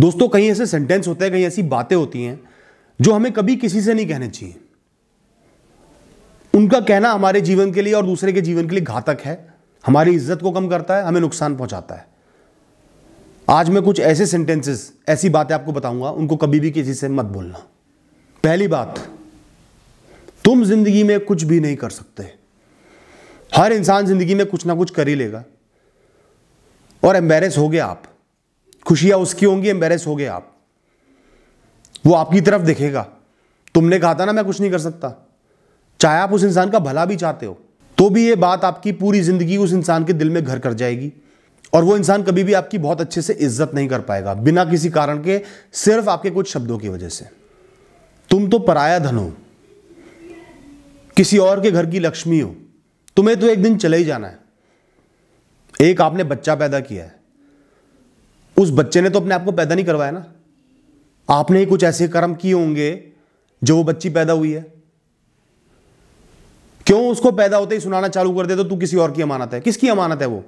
दोस्तों कहीं ऐसे सेंटेंस होते हैं कहीं ऐसी बातें होती हैं जो हमें कभी किसी से नहीं कहने चाहिए उनका कहना हमारे जीवन के लिए और दूसरे के जीवन के लिए घातक है हमारी इज्जत को कम करता है हमें नुकसान पहुंचाता है आज मैं कुछ ऐसे सेंटेंसेस ऐसी बातें आपको बताऊंगा उनको कभी भी किसी से मत बोलना पहली बात तुम जिंदगी में कुछ भी नहीं कर सकते हर इंसान जिंदगी में कुछ ना कुछ कर ही लेगा और एम्बेरस हो गया आप खुशियां उसकी होंगी एम्बेरेस हो गए आप वो आपकी तरफ देखेगा तुमने कहा था ना मैं कुछ नहीं कर सकता चाहे आप उस इंसान का भला भी चाहते हो तो भी ये बात आपकी पूरी ज़िंदगी उस इंसान के दिल में घर कर जाएगी और वो इंसान कभी भी आपकी बहुत अच्छे से इज्जत नहीं कर पाएगा बिना किसी कारण के सिर्फ आपके कुछ शब्दों की वजह से तुम तो पराया धन हो किसी और के घर की लक्ष्मी हो तुम्हें तो एक दिन चले ही जाना है एक आपने बच्चा पैदा किया है उस बच्चे ने तो अपने आप को पैदा नहीं करवाया ना आपने ही कुछ ऐसे कर्म किए होंगे जो वो बच्ची पैदा हुई है क्यों उसको पैदा होते ही सुनाना चालू कर दे तो तू किसी और की अमानत है किसकी अमानत है वो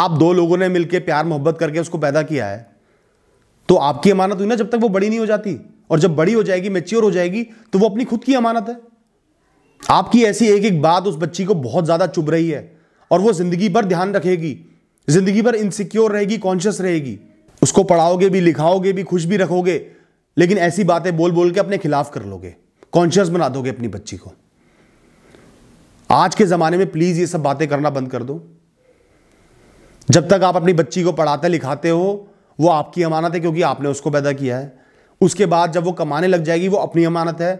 आप दो लोगों ने मिलकर प्यार मोहब्बत करके उसको पैदा किया है तो आपकी अमानत हुई ना जब तक वो बड़ी नहीं हो जाती और जब बड़ी हो जाएगी मेच्योर हो जाएगी तो वो अपनी खुद की अमानत है आपकी ऐसी एक एक बात उस बच्ची को बहुत ज़्यादा चुभ रही है और वो ज़िंदगी भर ध्यान रखेगी जिंदगी भर इनसिक्योर रहेगी कॉन्शियस रहेगी उसको पढ़ाओगे भी लिखाओगे भी खुश भी रखोगे लेकिन ऐसी बातें बोल बोल के अपने खिलाफ कर लोगे कॉन्शियस बना दोगे अपनी बच्ची को आज के ज़माने में प्लीज़ ये सब बातें करना बंद कर दो जब तक आप अपनी बच्ची को पढ़ाते लिखाते हो वो आपकी अमानत है क्योंकि आपने उसको पैदा किया है उसके बाद जब वो कमाने लग जाएगी वो अपनी अमानत है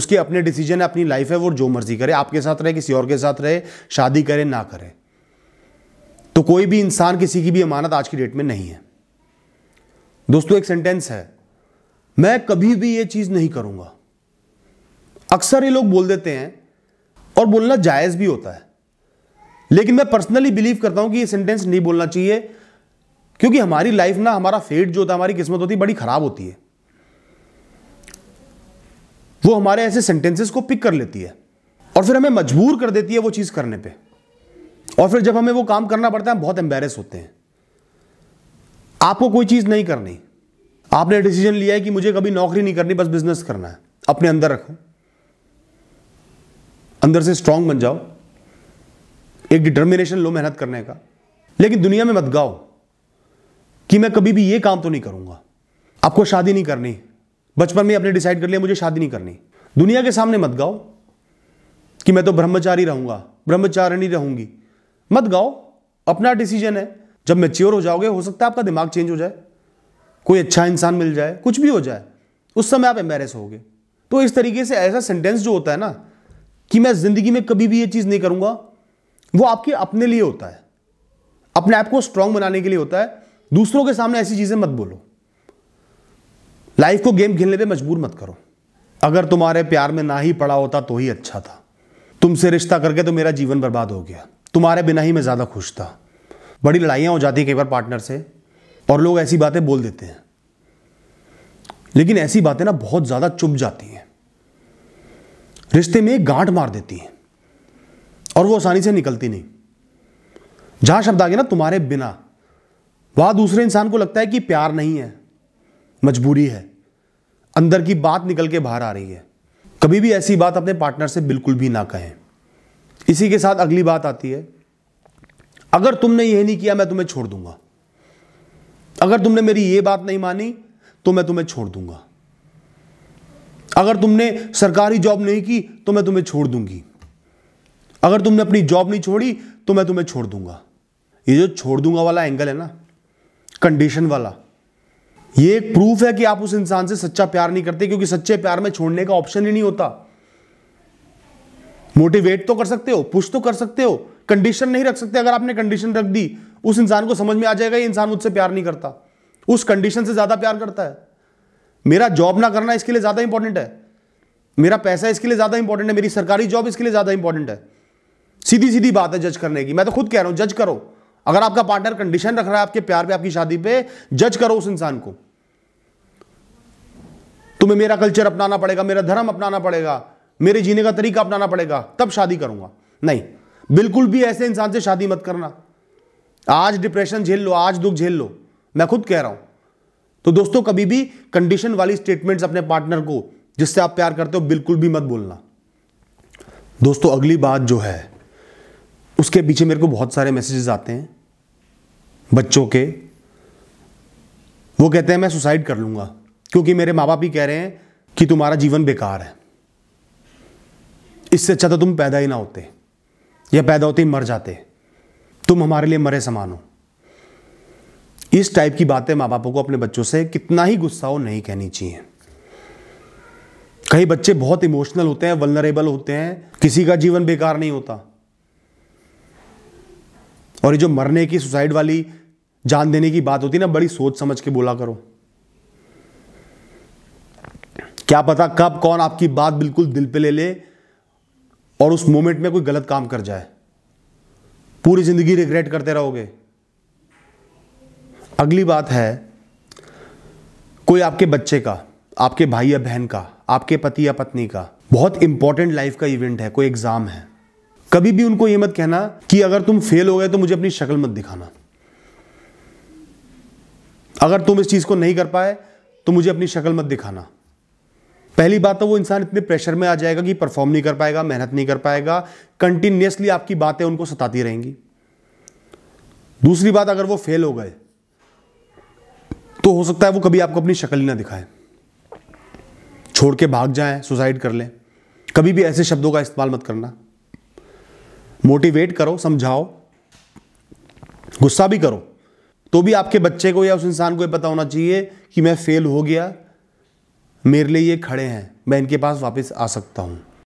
उसके अपने डिसीजन है अपनी लाइफ है वो जो मर्जी करे आपके साथ रहे किसी और के साथ रहे शादी करे ना करे तो कोई भी इंसान किसी की भी अमानत आज की डेट में नहीं है दोस्तों एक सेंटेंस है मैं कभी भी ये चीज़ नहीं करूंगा अक्सर ये लोग बोल देते हैं और बोलना जायज़ भी होता है लेकिन मैं पर्सनली बिलीव करता हूं कि ये सेंटेंस नहीं बोलना चाहिए क्योंकि हमारी लाइफ ना हमारा फेट जो होता है हमारी किस्मत होती है बड़ी ख़राब होती है वो हमारे ऐसे सेंटेंसेस को पिक कर लेती है और फिर हमें मजबूर कर देती है वो चीज़ करने पर और फिर जब हमें वो काम करना पड़ता है बहुत एम्बेरस होते हैं आपको कोई चीज़ नहीं करनी आपने डिसीजन लिया है कि मुझे कभी नौकरी नहीं करनी बस बिजनेस करना है अपने अंदर रखो अंदर से स्ट्रांग बन जाओ एक डिटर्मिनेशन लो मेहनत करने का लेकिन दुनिया में मत गाओ कि मैं कभी भी ये काम तो नहीं करूंगा आपको शादी नहीं करनी बचपन में आपने डिसाइड कर लिया मुझे शादी नहीं करनी दुनिया के सामने मत गाओ कि मैं तो ब्रह्मचारी रहूंगा ब्रह्मचारिणी रहूंगी मत गाओ अपना डिसीजन है जब मेच्योर हो जाओगे हो सकता है आपका दिमाग चेंज हो जाए कोई अच्छा इंसान मिल जाए कुछ भी हो जाए उस समय आप एम्बेस होगे तो इस तरीके से ऐसा सेंटेंस जो होता है ना कि मैं जिंदगी में कभी भी ये चीज़ नहीं करूंगा वो आपके अपने लिए होता है अपने आप को स्ट्रांग बनाने के लिए होता है दूसरों के सामने ऐसी चीज़ें मत बोलो लाइफ को गेम खेलने पे मजबूर मत करो अगर तुम्हारे प्यार में ना ही पड़ा होता तो ही अच्छा था तुमसे रिश्ता करके तो मेरा जीवन बर्बाद हो गया तुम्हारे बिना ही मैं ज़्यादा खुश था बड़ी लड़ाइयाँ हो जाती हैं कई बार पार्टनर से और लोग ऐसी बातें बोल देते हैं लेकिन ऐसी बातें ना बहुत ज़्यादा चुप जाती हैं रिश्ते में गांठ मार देती हैं और वो आसानी से निकलती नहीं जहाँ शब्द आ गया ना तुम्हारे बिना वहाँ दूसरे इंसान को लगता है कि प्यार नहीं है मजबूरी है अंदर की बात निकल के बाहर आ रही है कभी भी ऐसी बात अपने पार्टनर से बिल्कुल भी ना कहें इसी के साथ अगली बात आती है अगर तुमने यह नहीं किया मैं तुम्हें छोड़ दूंगा अगर तुमने मेरी यह बात नहीं मानी तो मैं तुम्हें छोड़ दूंगा अगर तुमने सरकारी जॉब नहीं की तो मैं तुम्हें छोड़ दूंगी अगर तुमने अपनी जॉब नहीं छोड़ी तो मैं तुम्हें छोड़ दूंगा ये जो छोड़ दूंगा वाला एंगल है ना कंडीशन वाला ये एक प्रूफ है कि आप उस इंसान से सच्चा प्यार नहीं करते क्योंकि सच्चे प्यार में छोड़ने का ऑप्शन ही नहीं होता मोटिवेट तो कर सकते हो पुश तो कर सकते हो कंडीशन नहीं रख सकते अगर आपने कंडीशन रख दी उस इंसान को समझ में आ जाएगा ये इंसान मुझसे प्यार नहीं करता उस कंडीशन से ज़्यादा प्यार करता है मेरा जॉब ना करना इसके लिए ज़्यादा इंपॉर्टेंट है मेरा पैसा इसके लिए ज़्यादा इंपॉर्टेंट है मेरी सरकारी जॉब इसके लिए ज़्यादा इंपॉर्टेंट है सीधी सीधी बात है जज करने की मैं तो खुद कह रहा हूं जज करो अगर आपका पार्टनर कंडीशन रख रहा है आपके प्यार पे आपकी शादी पे जज करो उस इंसान को तुम्हें मेरा कल्चर अपनाना पड़ेगा मेरा धर्म अपनाना पड़ेगा मेरे जीने का तरीका अपनाना पड़ेगा तब शादी करूंगा नहीं बिल्कुल भी ऐसे इंसान से शादी मत करना आज डिप्रेशन झेल लो आज दुख झेल लो मैं खुद कह रहा हूं तो दोस्तों कभी भी कंडीशन वाली स्टेटमेंट्स अपने पार्टनर को जिससे आप प्यार करते हो बिल्कुल भी मत बोलना दोस्तों अगली बात जो है उसके पीछे मेरे को बहुत सारे मैसेजेस आते हैं बच्चों के वो कहते हैं मैं सुसाइड कर लूंगा क्योंकि मेरे माँ बाप ही कह रहे हैं कि तुम्हारा जीवन बेकार है इससे अच्छा तो तुम पैदा ही ना होते या पैदा होते ही मर जाते तुम हमारे लिए मरे समान हो इस टाइप की बातें माँ बापों को अपने बच्चों से कितना ही गुस्सा हो नहीं कहनी चाहिए कई बच्चे बहुत इमोशनल होते हैं वलनरेबल होते हैं किसी का जीवन बेकार नहीं होता और ये जो मरने की सुसाइड वाली जान देने की बात होती है ना बड़ी सोच समझ के बोला करो क्या पता कब कौन आपकी बात बिल्कुल दिल पे ले ले और उस मोमेंट में कोई गलत काम कर जाए पूरी जिंदगी रिग्रेट करते रहोगे अगली बात है कोई आपके बच्चे का आपके भाई या बहन का आपके पति या पत्नी का बहुत इंपॉर्टेंट लाइफ का इवेंट है कोई एग्जाम है कभी भी उनको यह मत कहना कि अगर तुम फेल हो गए तो मुझे अपनी शक्ल मत दिखाना अगर तुम इस चीज को नहीं कर पाए तो मुझे अपनी शक्ल मत दिखाना पहली बात तो वो इंसान इतने प्रेशर में आ जाएगा कि परफॉर्म नहीं कर पाएगा मेहनत नहीं कर पाएगा कंटिन्यूसली आपकी बातें उनको सताती रहेंगी दूसरी बात अगर वो फेल हो गए तो हो सकता है वो कभी आपको अपनी शक्ल ही ना दिखाए छोड़ के भाग जाए सुसाइड कर लें कभी भी ऐसे शब्दों का इस्तेमाल मत करना मोटिवेट करो समझाओ गुस्सा भी करो तो भी आपके बच्चे को या उस इंसान को यह पता होना चाहिए कि मैं फेल हो गया मेरे लिए ये खड़े हैं मैं इनके पास वापस आ सकता हूँ